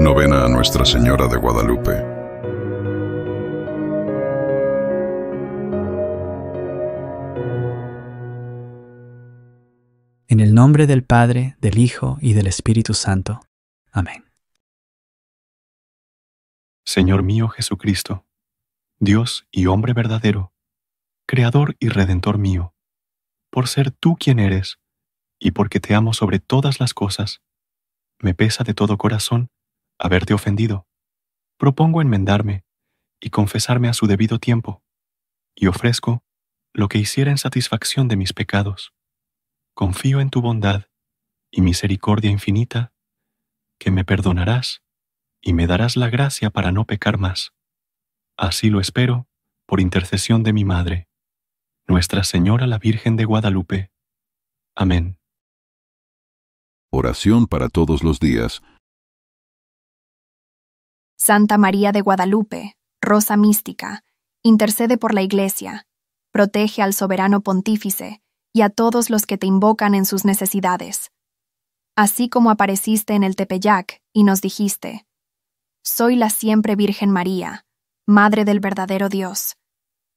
Novena a Nuestra Señora de Guadalupe. En el nombre del Padre, del Hijo y del Espíritu Santo. Amén. Señor mío Jesucristo, Dios y hombre verdadero, Creador y Redentor mío, por ser tú quien eres, y porque te amo sobre todas las cosas, me pesa de todo corazón haberte ofendido, propongo enmendarme y confesarme a su debido tiempo, y ofrezco lo que hiciera en satisfacción de mis pecados. Confío en tu bondad y misericordia infinita, que me perdonarás y me darás la gracia para no pecar más. Así lo espero, por intercesión de mi Madre, Nuestra Señora la Virgen de Guadalupe. Amén. Oración para todos los días Santa María de Guadalupe, Rosa Mística, intercede por la Iglesia, protege al soberano pontífice y a todos los que te invocan en sus necesidades. Así como apareciste en el Tepeyac y nos dijiste, Soy la siempre Virgen María, Madre del verdadero Dios.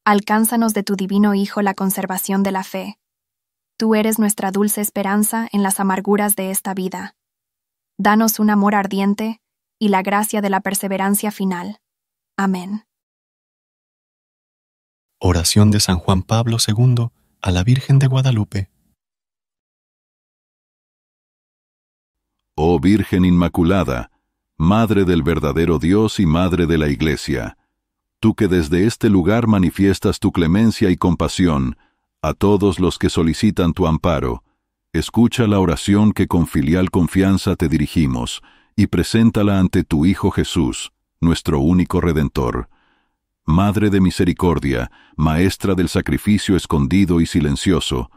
Alcánzanos de tu divino Hijo la conservación de la fe. Tú eres nuestra dulce esperanza en las amarguras de esta vida. Danos un amor ardiente y la gracia de la perseverancia final. Amén. Oración de San Juan Pablo II a la Virgen de Guadalupe. Oh Virgen Inmaculada, Madre del verdadero Dios y Madre de la Iglesia, tú que desde este lugar manifiestas tu clemencia y compasión a todos los que solicitan tu amparo, escucha la oración que con filial confianza te dirigimos, y preséntala ante tu Hijo Jesús, nuestro único Redentor. Madre de misericordia, Maestra del sacrificio escondido y silencioso,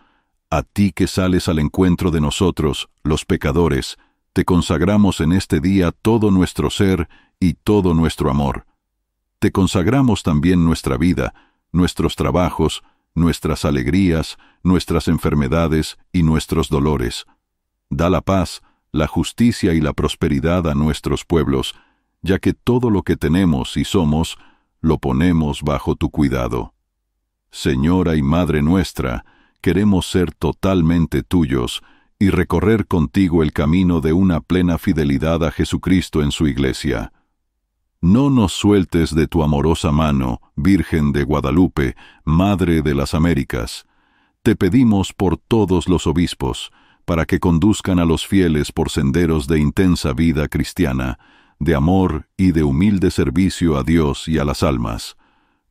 a ti que sales al encuentro de nosotros, los pecadores, te consagramos en este día todo nuestro ser y todo nuestro amor. Te consagramos también nuestra vida, nuestros trabajos, nuestras alegrías, nuestras enfermedades y nuestros dolores. Da la paz, la justicia y la prosperidad a nuestros pueblos, ya que todo lo que tenemos y somos, lo ponemos bajo tu cuidado. Señora y Madre nuestra, queremos ser totalmente tuyos y recorrer contigo el camino de una plena fidelidad a Jesucristo en su Iglesia. No nos sueltes de tu amorosa mano, Virgen de Guadalupe, Madre de las Américas. Te pedimos por todos los obispos, para que conduzcan a los fieles por senderos de intensa vida cristiana, de amor y de humilde servicio a Dios y a las almas.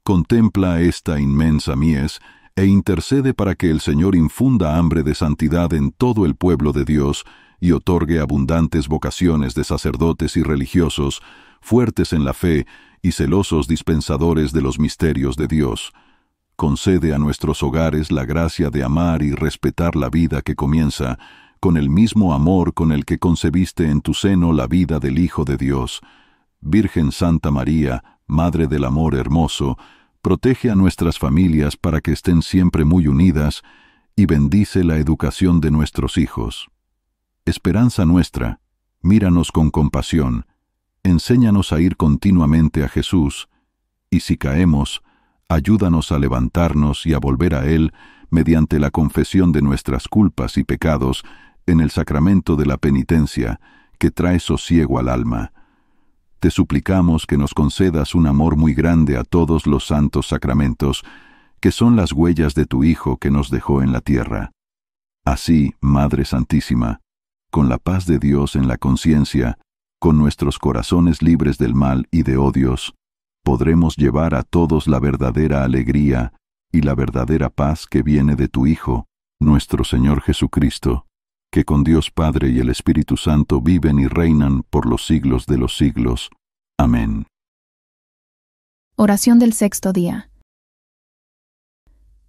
Contempla esta inmensa mies e intercede para que el Señor infunda hambre de santidad en todo el pueblo de Dios y otorgue abundantes vocaciones de sacerdotes y religiosos, fuertes en la fe y celosos dispensadores de los misterios de Dios concede a nuestros hogares la gracia de amar y respetar la vida que comienza, con el mismo amor con el que concebiste en tu seno la vida del Hijo de Dios. Virgen Santa María, Madre del Amor Hermoso, protege a nuestras familias para que estén siempre muy unidas y bendice la educación de nuestros hijos. Esperanza nuestra, míranos con compasión, enséñanos a ir continuamente a Jesús, y si caemos, ayúdanos a levantarnos y a volver a Él mediante la confesión de nuestras culpas y pecados en el sacramento de la penitencia que trae sosiego al alma. Te suplicamos que nos concedas un amor muy grande a todos los santos sacramentos, que son las huellas de tu Hijo que nos dejó en la tierra. Así, Madre Santísima, con la paz de Dios en la conciencia, con nuestros corazones libres del mal y de odios, podremos llevar a todos la verdadera alegría y la verdadera paz que viene de tu Hijo, nuestro Señor Jesucristo, que con Dios Padre y el Espíritu Santo viven y reinan por los siglos de los siglos. Amén. Oración del sexto día.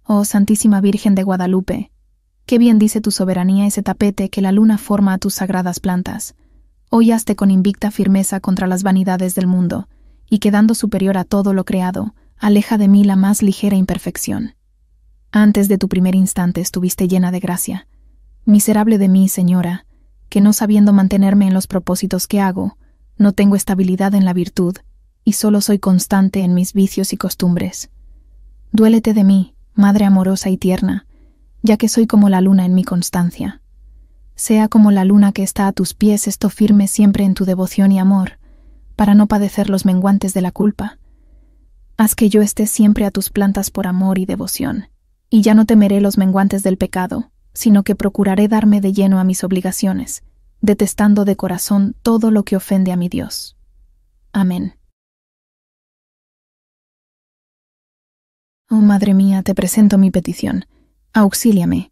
Oh Santísima Virgen de Guadalupe, qué bien dice tu soberanía ese tapete que la luna forma a tus sagradas plantas. Hoy con invicta firmeza contra las vanidades del mundo, y quedando superior a todo lo creado, aleja de mí la más ligera imperfección. Antes de tu primer instante estuviste llena de gracia. Miserable de mí, señora, que no sabiendo mantenerme en los propósitos que hago, no tengo estabilidad en la virtud, y solo soy constante en mis vicios y costumbres. Duélete de mí, madre amorosa y tierna, ya que soy como la luna en mi constancia. Sea como la luna que está a tus pies, esto firme siempre en tu devoción y amor, para no padecer los menguantes de la culpa. Haz que yo esté siempre a tus plantas por amor y devoción, y ya no temeré los menguantes del pecado, sino que procuraré darme de lleno a mis obligaciones, detestando de corazón todo lo que ofende a mi Dios. Amén. Oh Madre mía, te presento mi petición. Auxíliame,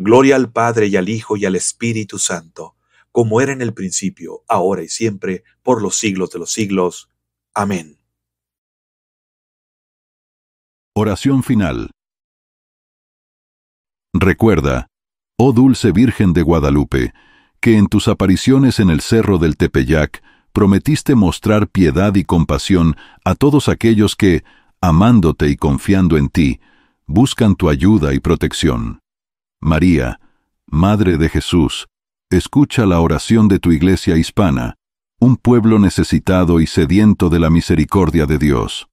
Gloria al Padre y al Hijo y al Espíritu Santo, como era en el principio, ahora y siempre, por los siglos de los siglos. Amén. Oración final. Recuerda, oh dulce Virgen de Guadalupe, que en tus apariciones en el Cerro del Tepeyac prometiste mostrar piedad y compasión a todos aquellos que, amándote y confiando en ti, buscan tu ayuda y protección. María, Madre de Jesús, escucha la oración de tu iglesia hispana, un pueblo necesitado y sediento de la misericordia de Dios.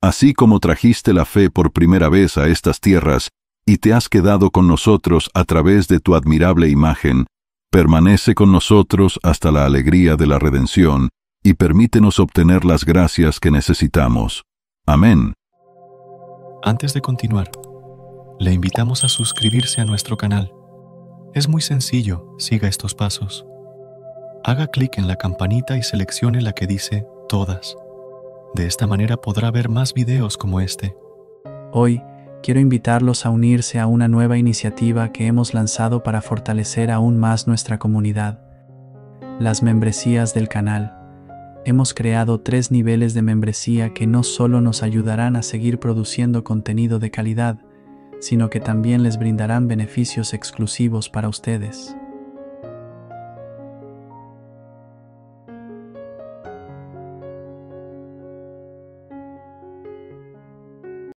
Así como trajiste la fe por primera vez a estas tierras y te has quedado con nosotros a través de tu admirable imagen, permanece con nosotros hasta la alegría de la redención y permítenos obtener las gracias que necesitamos. Amén. Antes de continuar, le invitamos a suscribirse a nuestro canal. Es muy sencillo, siga estos pasos. Haga clic en la campanita y seleccione la que dice Todas. De esta manera podrá ver más videos como este. Hoy, quiero invitarlos a unirse a una nueva iniciativa que hemos lanzado para fortalecer aún más nuestra comunidad. Las membresías del canal. Hemos creado tres niveles de membresía que no solo nos ayudarán a seguir produciendo contenido de calidad, sino que también les brindarán beneficios exclusivos para ustedes.